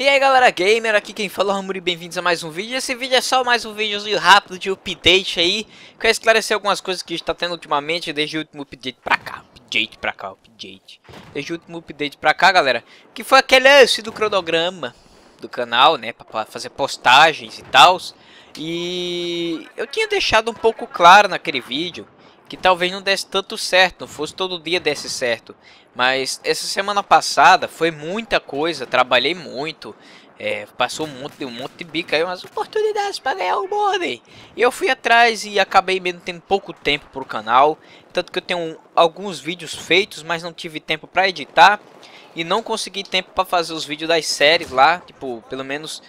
E aí galera gamer, aqui quem fala é o Ramuri, bem-vindos a mais um vídeo. Esse vídeo é só mais um vídeozinho rápido de update aí, que vai esclarecer algumas coisas que está tendo ultimamente desde o último update pra cá. Update pra cá, update. Desde o último update pra cá, galera, que foi aquele lance do cronograma do canal, né, pra fazer postagens e tals. E eu tinha deixado um pouco claro naquele vídeo que talvez não desse tanto certo, não fosse todo dia desse certo. Mas essa semana passada foi muita coisa, trabalhei muito, é, passou um monte, um monte de bica aí, umas oportunidades para ganhar o money. E eu fui atrás e acabei mesmo tendo pouco tempo para o canal. Tanto que eu tenho alguns vídeos feitos, mas não tive tempo para editar. E não consegui tempo para fazer os vídeos das séries lá, tipo, pelo menos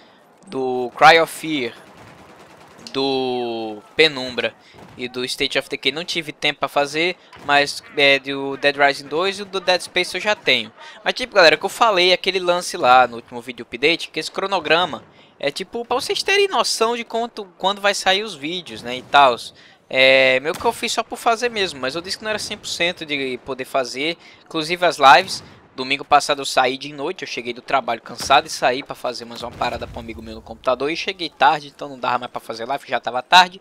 do Cry of Fear, do Penumbra e do State of Decay não tive tempo para fazer, mas é, do Dead Rising 2 e do Dead Space eu já tenho. Mas tipo galera, que eu falei aquele lance lá no último vídeo update, que esse cronograma é tipo para vocês terem noção de quanto, quando vai sair os vídeos, né, e tal. É, meio que eu fiz só por fazer mesmo, mas eu disse que não era 100% de poder fazer, inclusive as lives, Domingo passado eu saí de noite, eu cheguei do trabalho cansado e saí para fazer mais uma parada para um amigo meu no computador e cheguei tarde, então não dava mais para fazer live, já tava tarde.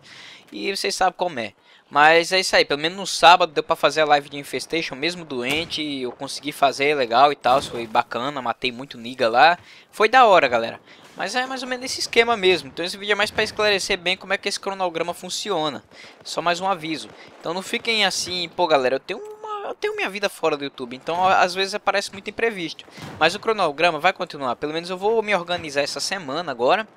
E vocês sabem como é. Mas é isso aí, pelo menos no sábado deu pra fazer a live de Infestation, mesmo doente, eu consegui fazer, é legal e tal, foi bacana, matei muito niga lá, foi da hora galera. Mas é mais ou menos esse esquema mesmo, então esse vídeo é mais para esclarecer bem como é que esse cronograma funciona, só mais um aviso. Então não fiquem assim, pô galera, eu tenho um eu tenho minha vida fora do YouTube, então às vezes aparece muito imprevisto. Mas o cronograma vai continuar, pelo menos eu vou me organizar essa semana agora.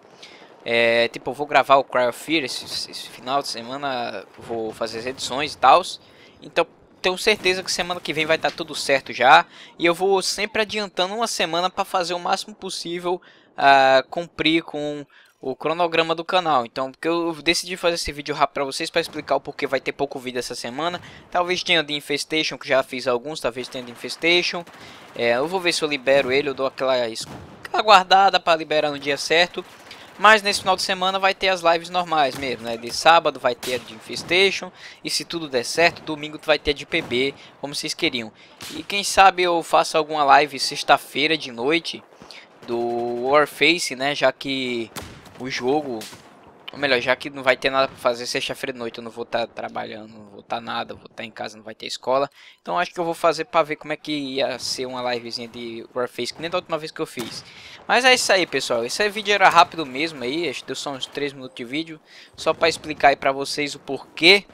É, tipo, eu vou gravar o Cry of Fear esse, esse final de semana, vou fazer as edições e tal. Então, tenho certeza que semana que vem vai estar tá tudo certo já. E eu vou sempre adiantando uma semana para fazer o máximo possível uh, cumprir com o cronograma do canal. Então, porque eu decidi fazer esse vídeo rápido para vocês para explicar o porquê vai ter pouco vídeo essa semana. Talvez tenha de Infestation, que já fiz alguns, talvez tenha de Infestation. É, eu vou ver se eu libero ele, eu dou aquela, aquela guardada para liberar no dia certo. Mas nesse final de semana vai ter as lives normais mesmo, né? De sábado vai ter a de Infestation. E se tudo der certo, domingo vai ter a de PB, como vocês queriam. E quem sabe eu faço alguma live sexta-feira de noite do Warface, né? Já que o jogo. Ou melhor, já que não vai ter nada para fazer sexta-feira de noite, eu não vou estar tá trabalhando, não vou estar tá nada, vou estar tá em casa, não vai ter escola. Então acho que eu vou fazer para ver como é que ia ser uma livezinha de Warface, que nem da última vez que eu fiz. Mas é isso aí, pessoal. Esse vídeo era rápido mesmo aí, acho que deu só uns 3 minutos de vídeo, só para explicar aí para vocês o porquê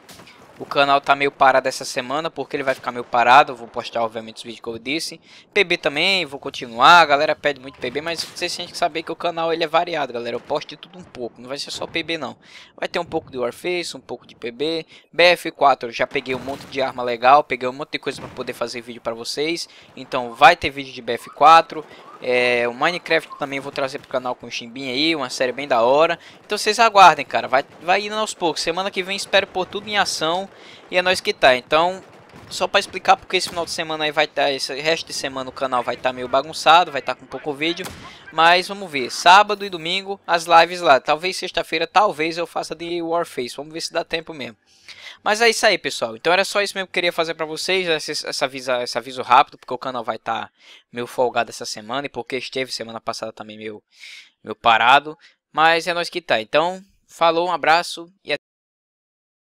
o canal tá meio parado essa semana, porque ele vai ficar meio parado. vou postar, obviamente, os vídeos que eu disse. PB também, vou continuar. A galera pede muito PB, mas vocês têm que saber que o canal ele é variado, galera. Eu posto de tudo um pouco, não vai ser só PB, não. Vai ter um pouco de Warface, um pouco de PB. BF4, eu já peguei um monte de arma legal, peguei um monte de coisa para poder fazer vídeo para vocês. Então vai ter vídeo de BF4, é, o Minecraft também vou trazer pro canal com o Chimbinha aí, uma série bem da hora. Então vocês aguardem, cara. Vai, vai indo aos poucos. Semana que vem espero por tudo em ação e é nós que tá. Então, só para explicar porque esse final de semana aí vai estar, tá, esse resto de semana o canal vai estar tá meio bagunçado, vai estar tá com pouco vídeo, mas vamos ver, sábado e domingo as lives lá, talvez sexta-feira, talvez eu faça de Warface, vamos ver se dá tempo mesmo. Mas é isso aí, pessoal. Então era só isso mesmo que eu queria fazer para vocês, esse, essa aviso, esse aviso rápido, porque o canal vai estar tá meio folgado essa semana e porque esteve semana passada também meio, meio parado. Mas é nós que tá. Então, falou, um abraço e até